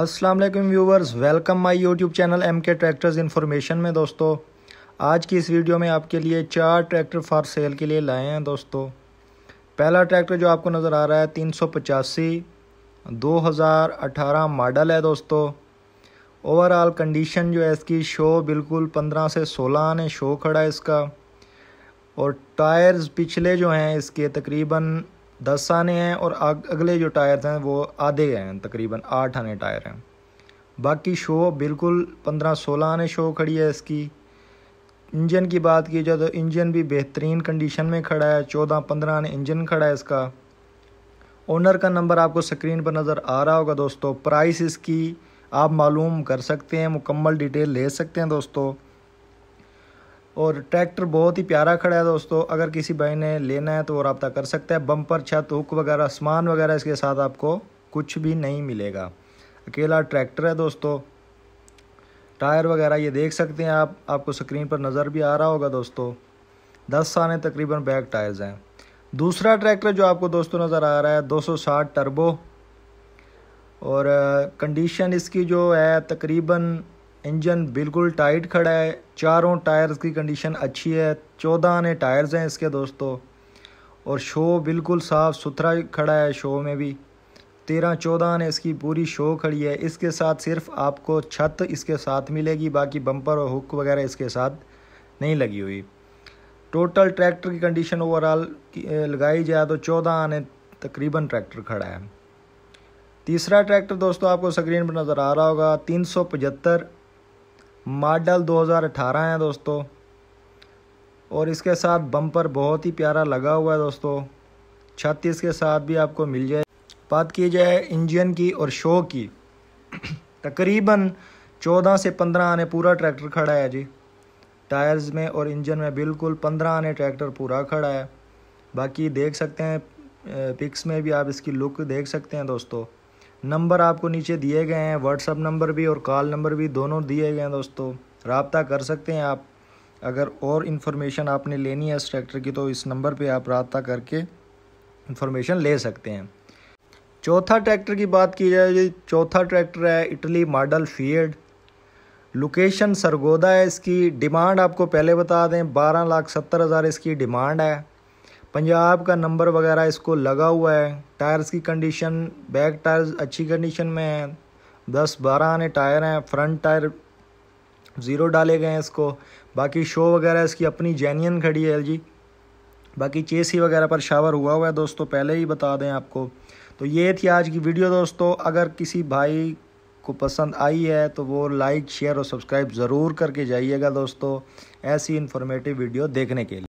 अस्सलाम वालेकुम viewers welcome my YouTube channel M K tractors information में दोस्तों आज की इस वीडियो में आपके लिए चार ट्रैक्टर फॉर सेल के लिए लाए हैं दोस्तों पहला ट्रैक्टर जो आपको नज़र आ रहा है तीन सौ पचासी दो हज़ार अठारह मॉडल है दोस्तों ओवरऑल कंडीशन जो है इसकी शो बिल्कुल पंद्रह से सोलह आने शो खड़ा है इसका और टायर्स पिछले जो हैं इसके तकरीबन दस आने हैं और अगले जो टायर हैं वो आधे हैं तकरीबन आठ आने टायर हैं बाकी शो बिल्कुल पंद्रह सोलह आने शो खड़ी है इसकी इंजन की बात की जाए तो इंजन भी बेहतरीन कंडीशन में खड़ा है चौदह पंद्रह आने इंजन खड़ा है इसका ओनर का नंबर आपको स्क्रीन पर नज़र आ रहा होगा दोस्तों प्राइस इसकी आप मालूम कर सकते हैं मुकम्मल डिटेल ले सकते हैं दोस्तों और ट्रैक्टर बहुत ही प्यारा खड़ा है दोस्तों अगर किसी भाई ने लेना है तो वो रबता कर सकता है बम्पर छत हुक वगैरह सामान वगैरह इसके साथ आपको कुछ भी नहीं मिलेगा अकेला ट्रैक्टर है दोस्तों टायर वगैरह ये देख सकते हैं आप आपको स्क्रीन पर नज़र भी आ रहा होगा दोस्तों दस आने तकरीबन बैक टायर्स हैं दूसरा ट्रैक्टर जो आपको दोस्तों नज़र आ रहा है 260 टर्बो और कंडीशन इसकी जो है तकरीबन इंजन बिल्कुल टाइट खड़ा है चारों टायर्स की कंडीशन अच्छी है चौदह आने टायर्स हैं इसके दोस्तों और शो बिल्कुल साफ़ सुथरा खड़ा है शो में भी तेरह चौदह आने इसकी पूरी शो खड़ी है इसके साथ सिर्फ आपको छत इसके साथ मिलेगी बाकी बम्पर और हुक वगैरह इसके साथ नहीं लगी हुई टोटल ट्रैक्टर की कंडीशन ओवरऑल लगाई जाए तो चौदह आने तकरीबन ट्रैक्टर खड़ा है तीसरा ट्रैक्टर दोस्तों आपको स्क्रीन पर नज़र आ रहा होगा तीन सौ पचहत्तर मॉडल 2018 है दोस्तों और इसके साथ बम्पर बहुत ही प्यारा लगा हुआ है दोस्तों छत्तीस के साथ भी आपको मिल जाए बात की जाए इंजन की और शो की तकरीबन 14 से 15 आने पूरा ट्रैक्टर खड़ा है जी टायर्स में और इंजन में बिल्कुल 15 आने ट्रैक्टर पूरा खड़ा है बाकी देख सकते हैं पिक्स में भी आप इसकी लुक देख सकते हैं दोस्तों नंबर आपको नीचे दिए गए हैं व्हाट्सअप नंबर भी और कॉल नंबर भी दोनों दिए गए हैं दोस्तों रबता कर सकते हैं आप अगर और इन्फॉर्मेशन आपने लेनी है इस ट्रैक्टर की तो इस नंबर पे आप रबता करके इन्फॉर्मेशन ले सकते हैं चौथा ट्रैक्टर की बात की जाए चौथा ट्रैक्टर है Italy model Fiat location Sargodha है इसकी डिमांड आपको पहले बता दें बारह लाख सत्तर हज़ार इसकी डिमांड है पंजाब का नंबर वगैरह इसको लगा हुआ है टायर्स की कंडीशन बैक टायर्स अच्छी कंडीशन में है दस बारह आने टायर हैं फ्रंट टायर ज़ीरो डाले गए हैं इसको बाकी शो वगैरह इसकी अपनी जेन्यन खड़ी है एल बाकी चेसी वगैरह पर शावर हुआ हुआ है दोस्तों पहले ही बता दें आपको तो ये थी आज की वीडियो दोस्तों अगर किसी भाई को पसंद आई है तो वो लाइक शेयर और सब्सक्राइब ज़रूर करके जाइएगा दोस्तों ऐसी इन्फॉर्मेटिव वीडियो देखने के लिए